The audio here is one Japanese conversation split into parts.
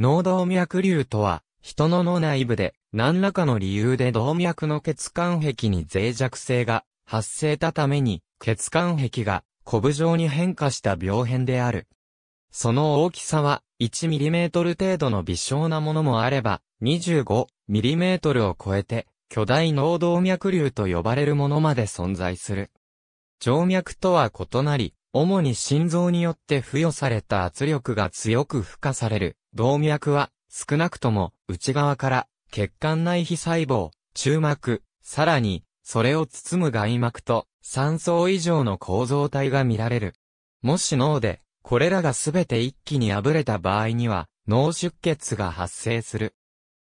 脳動脈瘤とは、人の脳内部で何らかの理由で動脈の血管壁に脆弱性が発生たために、血管壁がコブ状に変化した病変である。その大きさは 1mm 程度の微小なものもあれば、25mm を超えて巨大脳動脈瘤と呼ばれるものまで存在する。静脈とは異なり、主に心臓によって付与された圧力が強く付加される動脈は、少なくとも、内側から、血管内皮細胞、中膜、さらに、それを包む外膜と、3層以上の構造体が見られる。もし脳で、これらがすべて一気に破れた場合には、脳出血が発生する。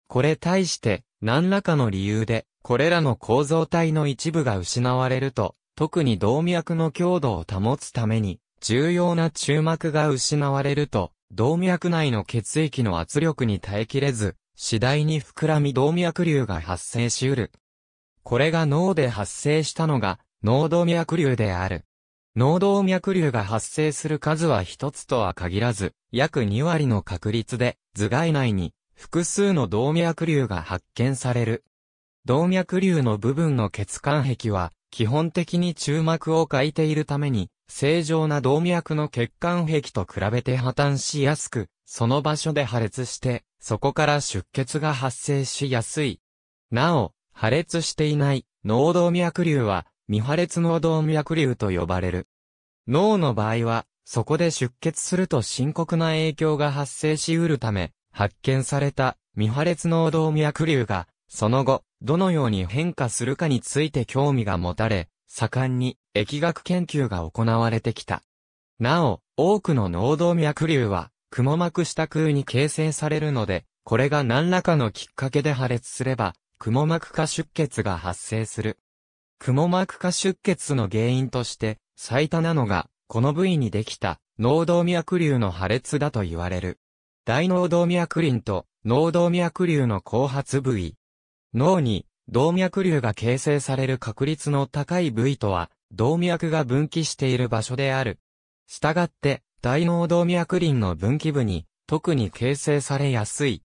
これ対して、何らかの理由で、これらの構造体の一部が失われると、特に動脈の強度を保つために、重要な中膜が失われると、動脈内の血液の圧力に耐えきれず、次第に膨らみ動脈瘤が発生しうる。これが脳で発生したのが、脳動脈瘤である。脳動脈瘤が発生する数は一つとは限らず、約2割の確率で、頭蓋内に複数の動脈瘤が発見される。動脈瘤の部分の血管壁は、基本的に中膜を欠いているために、正常な動脈の血管壁と比べて破綻しやすく、その場所で破裂して、そこから出血が発生しやすい。なお、破裂していない脳動脈瘤は未破裂脳動脈瘤と呼ばれる。脳の場合は、そこで出血すると深刻な影響が発生しうるため、発見された未破裂脳動脈瘤が、その後、どのように変化するかについて興味が持たれ、盛んに疫学研究が行われてきた。なお、多くの脳動脈瘤は、蜘膜下空に形成されるので、これが何らかのきっかけで破裂すれば、蜘膜下出血が発生する。蜘膜下出血の原因として、最多なのが、この部位にできた、脳動脈瘤の破裂だと言われる。大脳動脈輪と脳動脈瘤の後発部位。脳に動脈瘤が形成される確率の高い部位とは、動脈が分岐している場所である。したがって、大脳動脈輪の分岐部に、特に形成されやすい。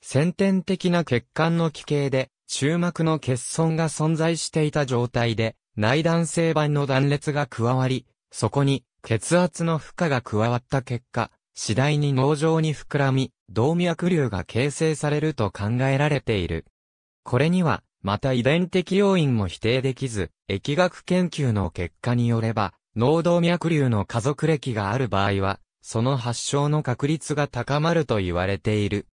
先天的な血管の奇形で、中膜の欠損が存在していた状態で、内弾性板の断裂が加わり、そこに血圧の負荷が加わった結果、次第に脳状に膨らみ、動脈瘤が形成されると考えられている。これには、また遺伝的要因も否定できず、疫学研究の結果によれば、脳動脈瘤の家族歴がある場合は、その発症の確率が高まると言われている。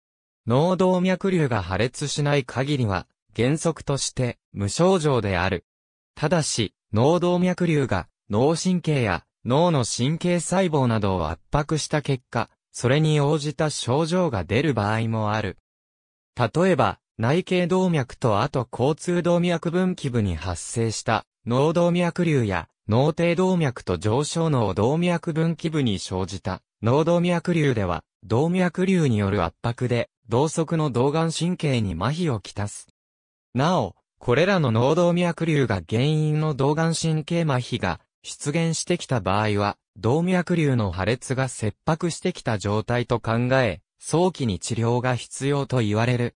脳動脈瘤が破裂しない限りは、原則として無症状である。ただし、脳動脈瘤が脳神経や脳の神経細胞などを圧迫した結果、それに応じた症状が出る場合もある。例えば、内頸動脈とあと交通動脈分岐部に発生した脳動脈瘤や脳底動脈と上昇脳動脈分岐部に生じた脳動脈瘤では動脈瘤による圧迫で同側の動眼神経に麻痺をきたす。なお、これらの脳動脈瘤が原因の動眼神経麻痺が出現してきた場合は、動脈瘤の破裂が切迫してきた状態と考え、早期に治療が必要と言われる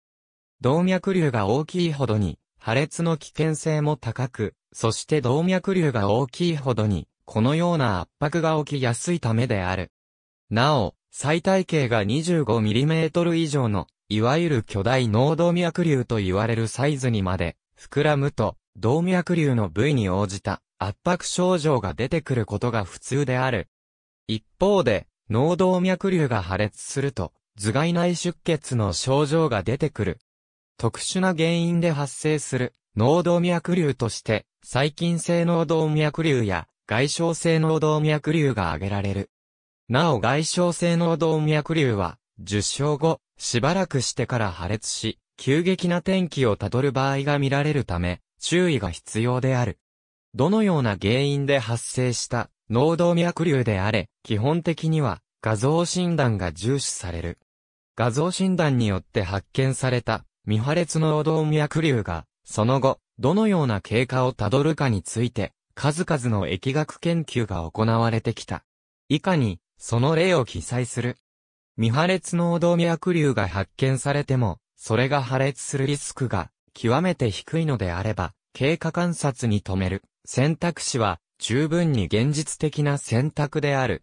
動脈瘤が大きいほどに、破裂の危険性も高く、そして動脈瘤が大きいほどに、このような圧迫が起きやすいためである。なお、最大径が 25mm 以上の、いわゆる巨大脳動脈瘤と言われるサイズにまで、膨らむと、動脈瘤の部位に応じた圧迫症状が出てくることが普通である。一方で、脳動脈瘤が破裂すると、頭蓋内出血の症状が出てくる特殊な原因で発生する脳動脈瘤として、細菌性脳動脈瘤や外傷性脳動脈瘤が挙げられる。なお外傷性脳動脈瘤は、受傷後、しばらくしてから破裂し、急激な転機をたどる場合が見られるため、注意が必要である。どのような原因で発生した脳動脈瘤であれ、基本的には画像診断が重視される。画像診断によって発見された未破裂の黄銅脈瘤が、その後、どのような経過をたどるかについて、数々の疫学研究が行われてきた。以下に、その例を記載する。未破裂の動脈瘤が発見されても、それが破裂するリスクが極めて低いのであれば、経過観察に止める選択肢は十分に現実的な選択である。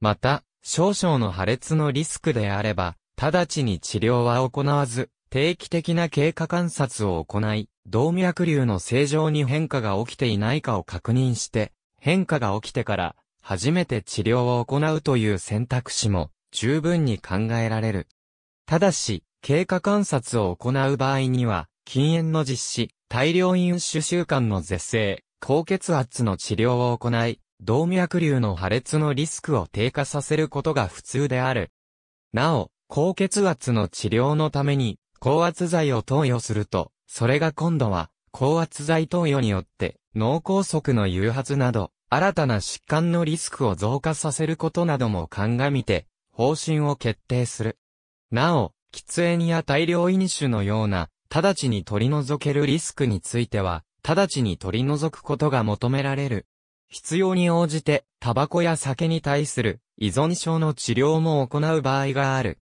また、少々の破裂のリスクであれば、直ちに治療は行わず、定期的な経過観察を行い、動脈瘤の正常に変化が起きていないかを確認して、変化が起きてから初めて治療を行うという選択肢も十分に考えられる。ただし、経過観察を行う場合には、禁煙の実施、大量飲酒習慣の是正、高血圧の治療を行い、動脈瘤の破裂のリスクを低下させることが普通である。なお、高血圧の治療のために、高圧剤を投与すると、それが今度は、高圧剤投与によって、脳梗塞の誘発など、新たな疾患のリスクを増加させることなども鑑みて、方針を決定する。なお、喫煙や大量飲酒のような、直ちに取り除けるリスクについては、直ちに取り除くことが求められる。必要に応じて、タバコや酒に対する依存症の治療も行う場合がある。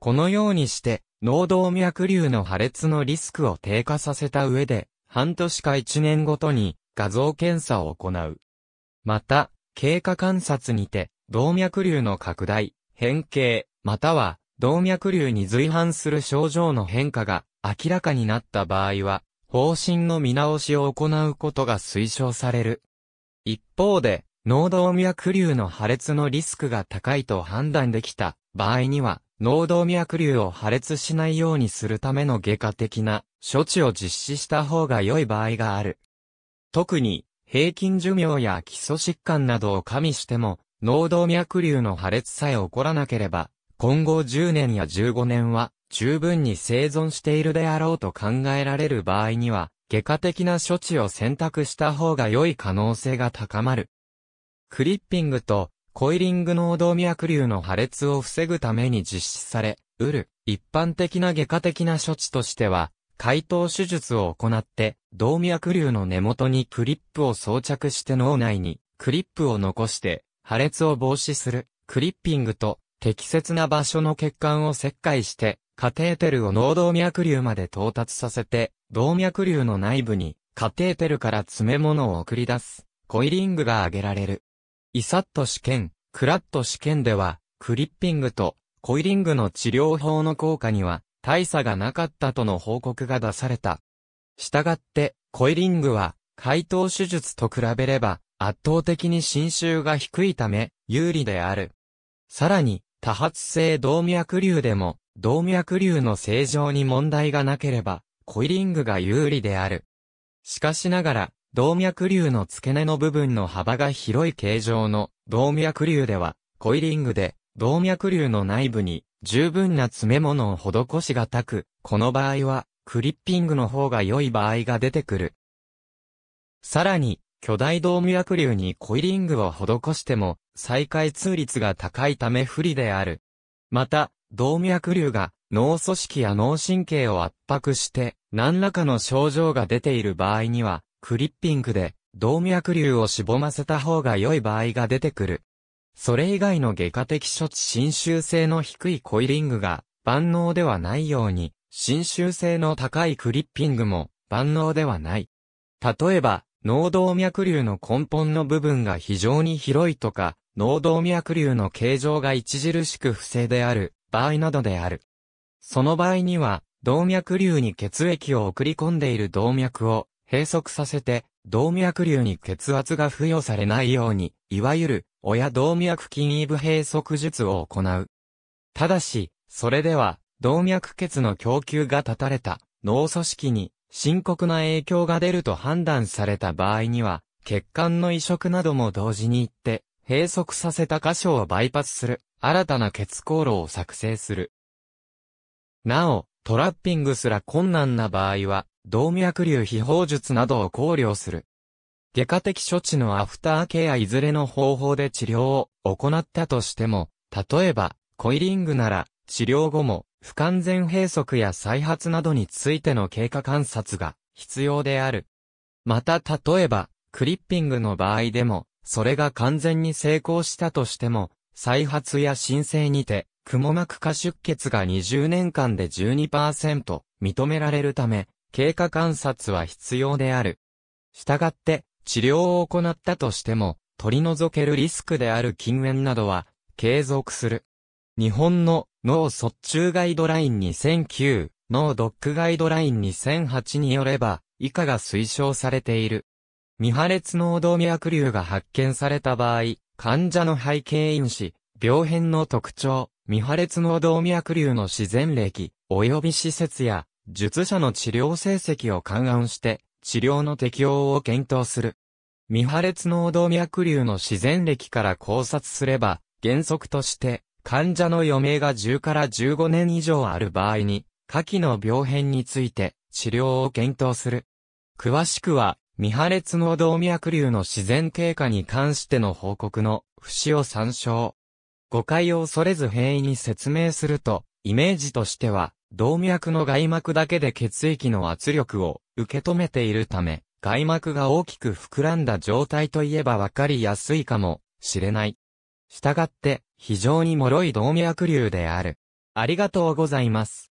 このようにして、脳動脈瘤の破裂のリスクを低下させた上で、半年か1年ごとに画像検査を行う。また、経過観察にて、動脈瘤の拡大、変形、または動脈瘤に随伴する症状の変化が明らかになった場合は、方針の見直しを行うことが推奨される。一方で、脳動脈瘤の破裂のリスクが高いと判断できた場合には、脳動脈瘤を破裂しないようにするための外科的な処置を実施した方が良い場合がある。特に、平均寿命や基礎疾患などを加味しても、脳動脈瘤の破裂さえ起こらなければ、今後10年や15年は十分に生存しているであろうと考えられる場合には、外科的な処置を選択した方が良い可能性が高まる。クリッピングとコイリング脳動脈瘤の破裂を防ぐために実施され、うる、一般的な外科的な処置としては、解凍手術を行って、動脈瘤の根元にクリップを装着して脳内に、クリップを残して、破裂を防止する、クリッピングと、適切な場所の血管を切開して、カテーテルを脳動脈瘤まで到達させて、動脈瘤の内部に、カテーテルから詰め物を送り出す、コイリングが挙げられる。イサット試験、クラット試験では、クリッピングとコイリングの治療法の効果には大差がなかったとの報告が出された。したがって、コイリングは、解凍手術と比べれば、圧倒的に侵襲が低いため、有利である。さらに、多発性動脈瘤でも、動脈瘤の正常に問題がなければ、コイリングが有利である。しかしながら、動脈瘤の付け根の部分の幅が広い形状の動脈瘤では、コイリングで動脈瘤の内部に十分な詰め物を施しがたく、この場合はクリッピングの方が良い場合が出てくる。さらに、巨大動脈瘤にコイリングを施しても、再開通率が高いため不利である。また、動脈瘤が脳組織や脳神経を圧迫して、何らかの症状が出ている場合には、クリッピングで動脈瘤をしぼませた方が良い場合が出てくる。それ以外の外科的処置侵襲性の低いコイリングが万能ではないように、侵襲性の高いクリッピングも万能ではない。例えば、脳動脈瘤の根本の部分が非常に広いとか、脳動脈瘤の形状が著しく不正である場合などである。その場合には、動脈瘤に血液を送り込んでいる動脈を閉塞させて、動脈瘤に血圧が付与されないように、いわゆる、親動脈筋異部閉塞術を行う。ただし、それでは、動脈血の供給が断たれた、脳組織に、深刻な影響が出ると判断された場合には、血管の移植なども同時に行って、閉塞させた箇所をバイパスする、新たな血行路を作成する。なお、トラッピングすら困難な場合は、動脈瘤秘宝術などを考慮する。外科的処置のアフターケアいずれの方法で治療を行ったとしても、例えば、コイリングなら、治療後も、不完全閉塞や再発などについての経過観察が必要である。また例えば、クリッピングの場合でも、それが完全に成功したとしても、再発や申請にて、くも膜下出血が20年間で12%認められるため、経過観察は必要である。したがって、治療を行ったとしても、取り除けるリスクである禁煙などは、継続する。日本の脳卒中ガイドライン2009、脳ドックガイドライン2008によれば、以下が推奨されている。未破裂脳動脈瘤が発見された場合、患者の背景因子、病変の特徴、未破裂脳動脈瘤の自然歴、及び施設や、術者の治療成績を勘案して、治療の適用を検討する。未破裂脳動脈瘤の自然歴から考察すれば、原則として、患者の余命が10から15年以上ある場合に、下記の病変について治療を検討する。詳しくは、未破裂脳動脈瘤の自然経過に関しての報告の節を参照。誤解を恐れず平易に説明すると、イメージとしては、動脈の外膜だけで血液の圧力を受け止めているため、外膜が大きく膨らんだ状態といえばわかりやすいかもしれない。したがって、非常に脆い動脈瘤である。ありがとうございます。